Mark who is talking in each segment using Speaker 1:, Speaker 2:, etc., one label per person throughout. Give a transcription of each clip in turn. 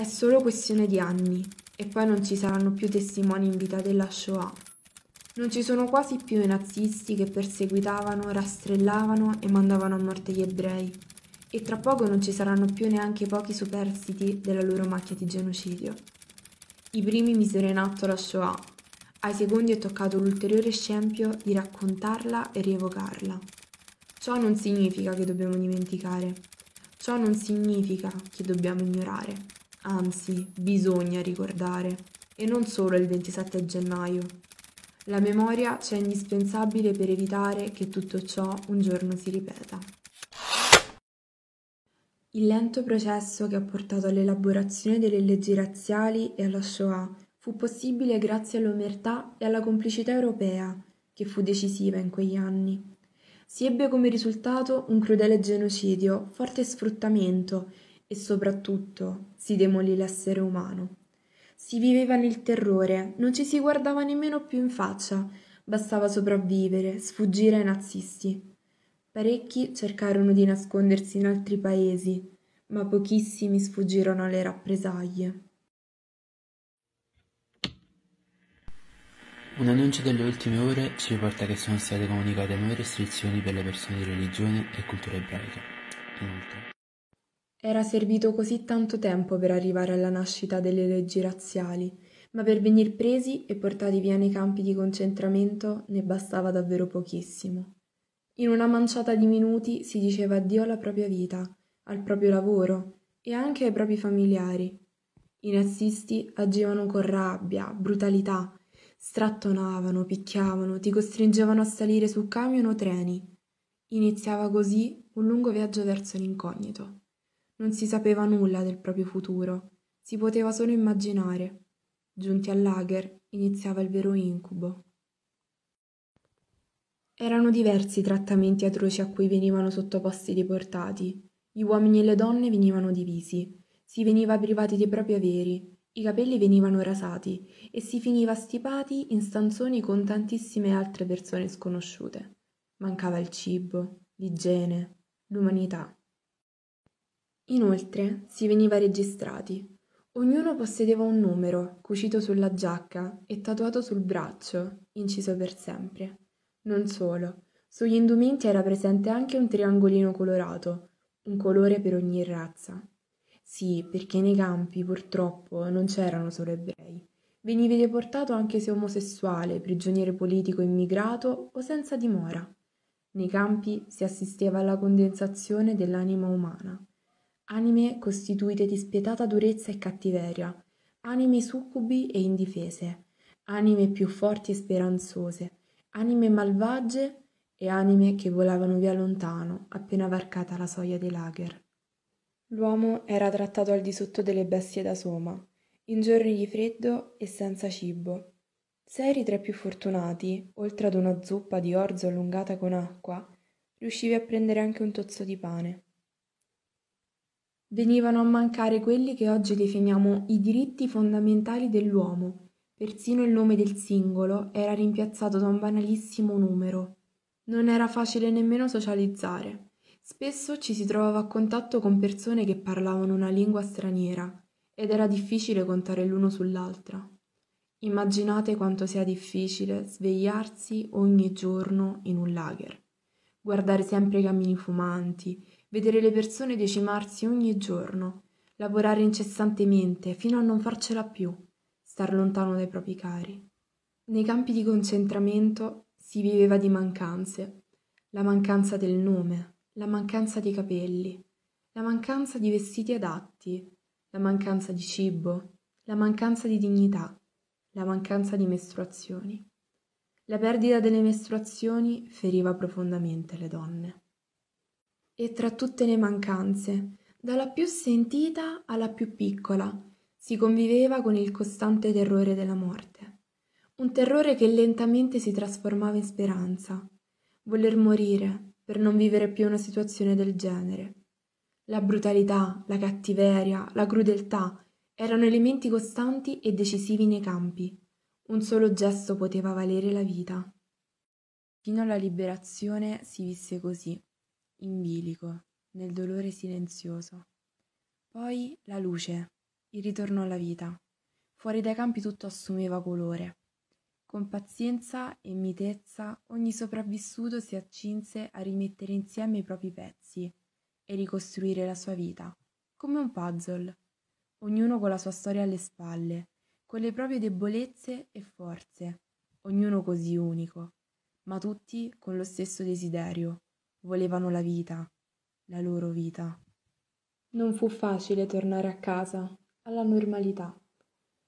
Speaker 1: È solo questione di anni e poi non ci saranno più testimoni in vita della Shoah. Non ci sono quasi più i nazisti che perseguitavano, rastrellavano e mandavano a morte gli ebrei. E tra poco non ci saranno più neanche i pochi superstiti della loro macchia di genocidio. I primi misero in atto la Shoah, ai secondi è toccato l'ulteriore scempio di raccontarla e rievocarla. Ciò non significa che dobbiamo dimenticare, ciò non significa che dobbiamo ignorare anzi bisogna ricordare, e non solo il 27 gennaio. La memoria ci è indispensabile per evitare che tutto ciò un giorno si ripeta. Il lento processo che ha portato all'elaborazione delle leggi razziali e alla Shoah fu possibile grazie all'omertà e alla complicità europea, che fu decisiva in quegli anni. Si ebbe come risultato un crudele genocidio, forte sfruttamento, e soprattutto si demolì l'essere umano. Si viveva nel terrore, non ci si guardava nemmeno più in faccia, bastava sopravvivere, sfuggire ai nazisti. Parecchi cercarono di nascondersi in altri paesi, ma pochissimi sfuggirono alle rappresaglie.
Speaker 2: Un annuncio delle ultime ore ci riporta che sono state comunicate nuove restrizioni per le persone di religione e cultura ebraica. Inoltre.
Speaker 1: Era servito così tanto tempo per arrivare alla nascita delle leggi razziali, ma per venir presi e portati via nei campi di concentramento ne bastava davvero pochissimo. In una manciata di minuti si diceva addio alla propria vita, al proprio lavoro e anche ai propri familiari. I nazisti agivano con rabbia, brutalità, strattonavano, picchiavano, ti costringevano a salire su camion o treni. Iniziava così un lungo viaggio verso l'incognito. Non si sapeva nulla del proprio futuro, si poteva solo immaginare. Giunti al lager, iniziava il vero incubo. Erano diversi i trattamenti atroci a cui venivano sottoposti i deportati. Gli uomini e le donne venivano divisi, si veniva privati dei propri averi, i capelli venivano rasati e si finiva stipati in stanzoni con tantissime altre persone sconosciute. Mancava il cibo, l'igiene, l'umanità. Inoltre si veniva registrati. Ognuno possedeva un numero, cucito sulla giacca e tatuato sul braccio, inciso per sempre. Non solo, sugli indumenti era presente anche un triangolino colorato, un colore per ogni razza. Sì, perché nei campi purtroppo non c'erano solo ebrei. Venivi deportato anche se omosessuale, prigioniere politico immigrato o senza dimora. Nei campi si assisteva alla condensazione dell'anima umana anime costituite di spietata durezza e cattiveria, anime succubi e indifese, anime più forti e speranzose, anime malvagie e anime che volavano via lontano appena varcata la soglia dei lager. L'uomo era trattato al di sotto delle bestie da soma, in giorni di freddo e senza cibo. Se eri tra i più fortunati, oltre ad una zuppa di orzo allungata con acqua, riuscivi a prendere anche un tozzo di pane. Venivano a mancare quelli che oggi definiamo i diritti fondamentali dell'uomo. Persino il nome del singolo era rimpiazzato da un banalissimo numero. Non era facile nemmeno socializzare. Spesso ci si trovava a contatto con persone che parlavano una lingua straniera ed era difficile contare l'uno sull'altra. Immaginate quanto sia difficile svegliarsi ogni giorno in un lager, guardare sempre i cammini fumanti, vedere le persone decimarsi ogni giorno, lavorare incessantemente fino a non farcela più, star lontano dai propri cari. Nei campi di concentramento si viveva di mancanze, la mancanza del nome, la mancanza di capelli, la mancanza di vestiti adatti, la mancanza di cibo, la mancanza di dignità, la mancanza di mestruazioni. La perdita delle mestruazioni feriva profondamente le donne e tra tutte le mancanze, dalla più sentita alla più piccola, si conviveva con il costante terrore della morte. Un terrore che lentamente si trasformava in speranza. Voler morire per non vivere più una situazione del genere. La brutalità, la cattiveria, la crudeltà erano elementi costanti e decisivi nei campi. Un solo gesto poteva valere la vita. Fino alla liberazione si visse così in bilico, nel dolore silenzioso. Poi la luce, il ritorno alla vita. Fuori dai campi tutto assumeva colore. Con pazienza e mitezza ogni sopravvissuto si accinse a rimettere insieme i propri pezzi e ricostruire la sua vita, come un puzzle, ognuno con la sua storia alle spalle, con le proprie debolezze e forze, ognuno così unico, ma tutti con lo stesso desiderio, volevano la vita, la loro vita. Non fu facile tornare a casa, alla normalità.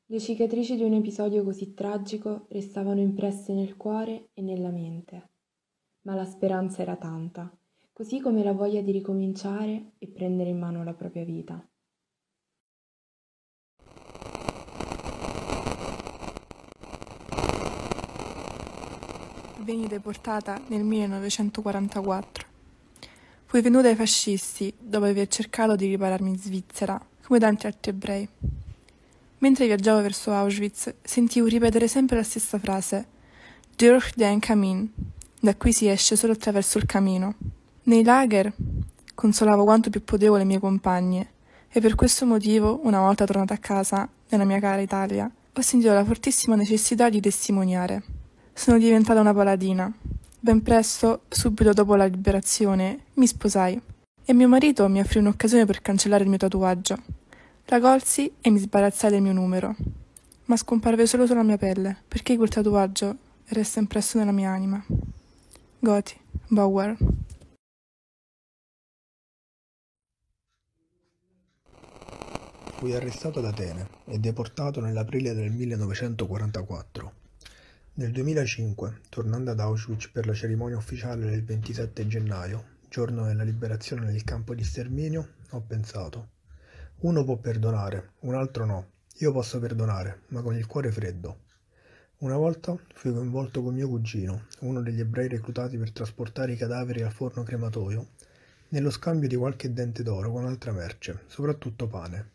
Speaker 1: Le cicatrici di un episodio così tragico restavano impresse nel cuore e nella mente. Ma la speranza era tanta, così come la voglia di ricominciare e prendere in mano la propria vita. venne deportata nel 1944. Fui venuta ai fascisti dopo aver cercato di ripararmi in Svizzera, come tanti altri ebrei. Mentre viaggiavo verso Auschwitz, sentivo ripetere sempre la stessa frase: Durch den Kamin. Da qui si esce solo attraverso il camino. Nei lager consolavo quanto più potevo le mie compagne e per questo motivo, una volta tornata a casa, nella mia cara Italia, ho sentito la fortissima necessità di testimoniare sono diventata una paladina. Ben presto, subito dopo la liberazione, mi sposai e mio marito mi offrì un'occasione per cancellare il mio tatuaggio. La colsi e mi sbarazzai del mio numero, ma scomparve solo sulla mia pelle, perché quel tatuaggio resta impresso nella mia anima. Goti, Bauer.
Speaker 3: Fui arrestato ad Atene e deportato nell'aprile del 1944. Nel 2005, tornando ad Auschwitz per la cerimonia ufficiale del 27 gennaio, giorno della liberazione nel campo di sterminio, ho pensato: uno può perdonare, un altro no. Io posso perdonare, ma con il cuore freddo. Una volta fui coinvolto con mio cugino, uno degli ebrei reclutati per trasportare i cadaveri al forno crematoio, nello scambio di qualche dente d'oro con altra merce, soprattutto pane.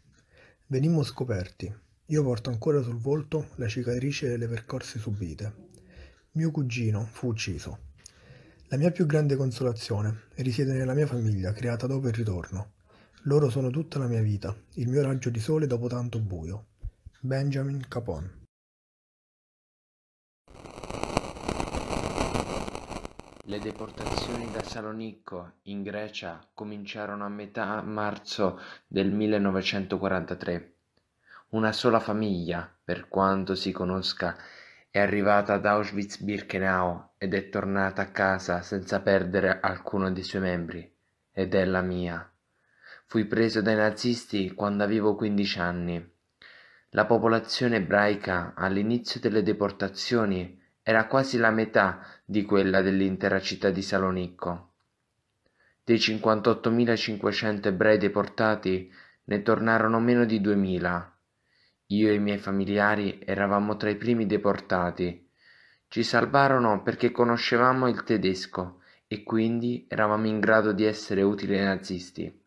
Speaker 3: Venimmo scoperti, io porto ancora sul volto la cicatrice delle percorse subite. Mio cugino fu ucciso. La mia più grande consolazione risiede nella mia famiglia, creata dopo il ritorno. Loro sono tutta la mia vita, il mio raggio di sole dopo tanto buio. Benjamin Capone
Speaker 2: Le deportazioni da Salonicco in Grecia cominciarono a metà marzo del 1943 una sola famiglia, per quanto si conosca, è arrivata ad Auschwitz-Birkenau ed è tornata a casa senza perdere alcuno dei suoi membri, ed è la mia. Fui preso dai nazisti quando avevo 15 anni. La popolazione ebraica all'inizio delle deportazioni era quasi la metà di quella dell'intera città di Salonicco. Dei 58.500 ebrei deportati ne tornarono meno di 2.000 io e i miei familiari eravamo tra i primi deportati. Ci salvarono perché conoscevamo il tedesco e quindi eravamo in grado di essere utili ai nazisti.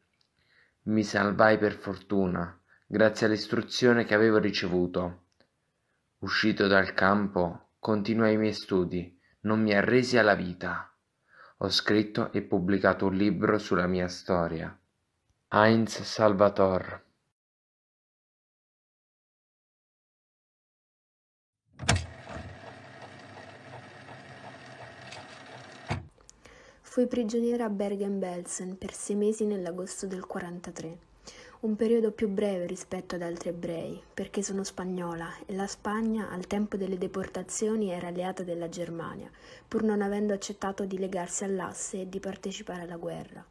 Speaker 2: Mi salvai per fortuna, grazie all'istruzione che avevo ricevuto. Uscito dal campo, continuai i miei studi, non mi arresi alla vita. Ho scritto e pubblicato un libro sulla mia storia. Heinz Salvator
Speaker 4: Fui prigioniera a Bergen-Belsen per sei mesi nell'agosto del 43, un periodo più breve rispetto ad altri ebrei, perché sono spagnola e la Spagna al tempo delle deportazioni era alleata della Germania, pur non avendo accettato di legarsi all'asse e di partecipare alla guerra.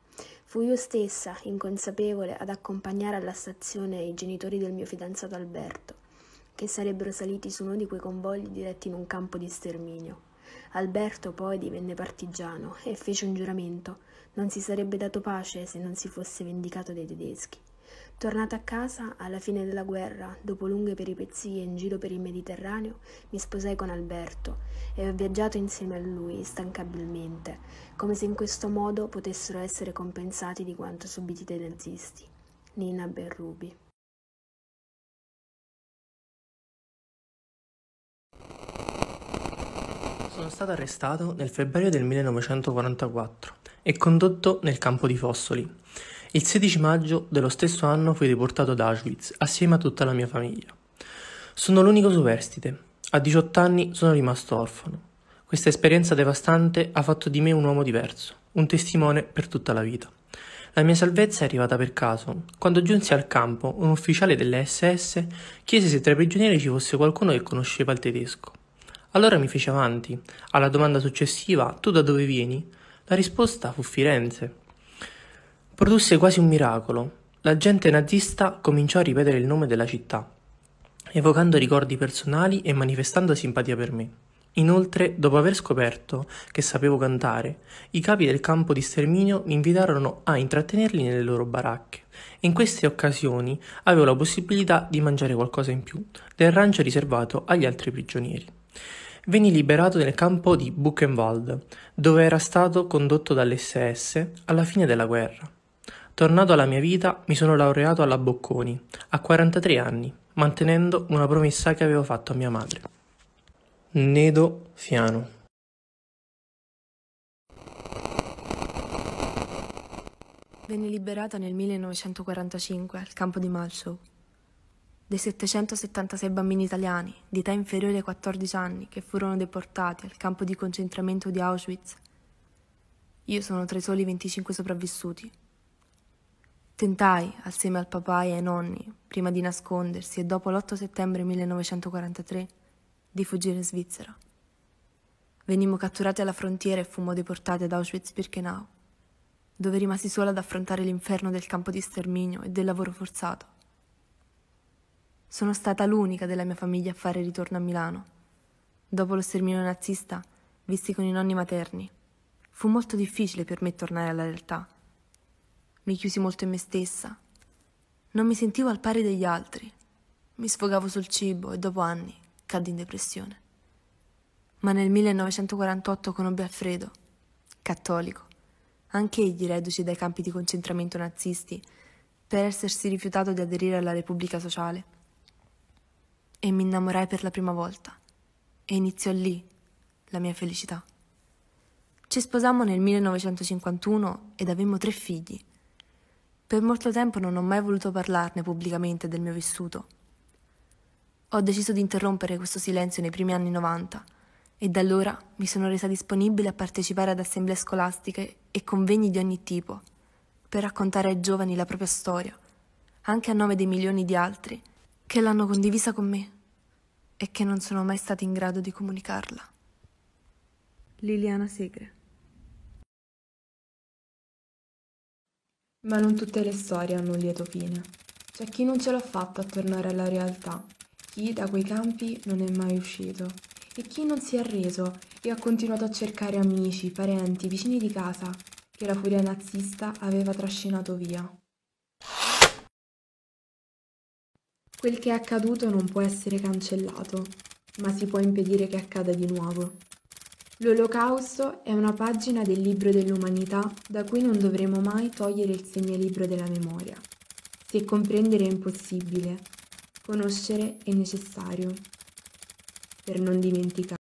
Speaker 4: Fu io stessa, inconsapevole, ad accompagnare alla stazione i genitori del mio fidanzato Alberto che sarebbero saliti su uno di quei convogli diretti in un campo di sterminio. Alberto poi divenne partigiano e fece un giuramento. Non si sarebbe dato pace se non si fosse vendicato dei tedeschi. Tornato a casa, alla fine della guerra, dopo lunghe peripezie in giro per il Mediterraneo, mi sposai con Alberto e ho viaggiato insieme a lui instancabilmente, come se in questo modo potessero essere compensati di quanto subiti dai nazisti. Nina Berrubi
Speaker 3: Sono stato arrestato nel febbraio del 1944 e condotto nel campo di Fossoli. Il 16 maggio dello stesso anno fui deportato ad Auschwitz assieme a tutta la mia famiglia. Sono l'unico superstite. A 18 anni sono rimasto orfano. Questa esperienza devastante ha fatto di me un uomo diverso, un testimone per tutta la vita. La mia salvezza è arrivata per caso. Quando giunsi al campo, un ufficiale delle SS chiese se tra i prigionieri ci fosse qualcuno che conosceva il tedesco. Allora mi fece avanti. Alla domanda successiva, tu da dove vieni? La risposta fu Firenze. Produsse quasi un miracolo. La gente nazista cominciò a ripetere il nome della città, evocando ricordi personali e manifestando simpatia per me. Inoltre, dopo aver scoperto che sapevo cantare, i capi del campo di sterminio mi invitarono a intrattenerli nelle loro baracche. In queste occasioni avevo la possibilità di mangiare qualcosa in più del rancio riservato agli altri prigionieri. Venne liberato nel campo di Buchenwald, dove era stato condotto dall'SS alla fine della guerra. Tornato alla mia vita, mi sono laureato alla Bocconi, a 43 anni, mantenendo una promessa che avevo fatto a mia madre. Nedo Fiano
Speaker 4: Venne liberata nel 1945 al campo di Malchow dei 776 bambini italiani di età inferiore ai 14 anni che furono deportati al campo di concentramento di Auschwitz, io sono tra i soli 25 sopravvissuti. Tentai, assieme al papà e ai nonni, prima di nascondersi e dopo l'8 settembre 1943, di fuggire in Svizzera. Venimmo catturati alla frontiera e fummo deportati ad Auschwitz-Birkenau, dove rimasi sola ad affrontare l'inferno del campo di sterminio e del lavoro forzato. Sono stata l'unica della mia famiglia a fare ritorno a Milano. Dopo lo sterminio nazista, visti con i nonni materni, fu molto difficile per me tornare alla realtà. Mi chiusi molto in me stessa. Non mi sentivo al pari degli altri. Mi sfogavo sul cibo e dopo anni caddi in depressione. Ma nel 1948 conobbe Alfredo, cattolico, anche egli reduce dai campi di concentramento nazisti per essersi rifiutato di aderire alla Repubblica Sociale e mi innamorai per la prima volta. E iniziò lì la mia felicità. Ci sposammo nel 1951 ed avemmo tre figli. Per molto tempo non ho mai voluto parlarne pubblicamente del mio vissuto. Ho deciso di interrompere questo silenzio nei primi anni 90 e da allora mi sono resa disponibile a partecipare ad assemblee scolastiche e convegni di ogni tipo per raccontare ai giovani la propria storia, anche a nome dei milioni di altri che l'hanno condivisa con me e che non sono mai stati in grado di comunicarla. Liliana Segre Ma non tutte le storie hanno un lieto fine.
Speaker 1: C'è chi non ce l'ha fatta a tornare alla realtà, chi da quei campi non è mai uscito e chi non si è arreso e ha continuato a cercare amici, parenti, vicini di casa che la furia nazista aveva trascinato via. Quel che è accaduto non può essere cancellato, ma si può impedire che accada di nuovo. L'Olocausto è una pagina del libro dell'umanità da cui non dovremo mai togliere il segnalibro della memoria. Se
Speaker 2: comprendere è impossibile, conoscere è necessario per non dimenticare.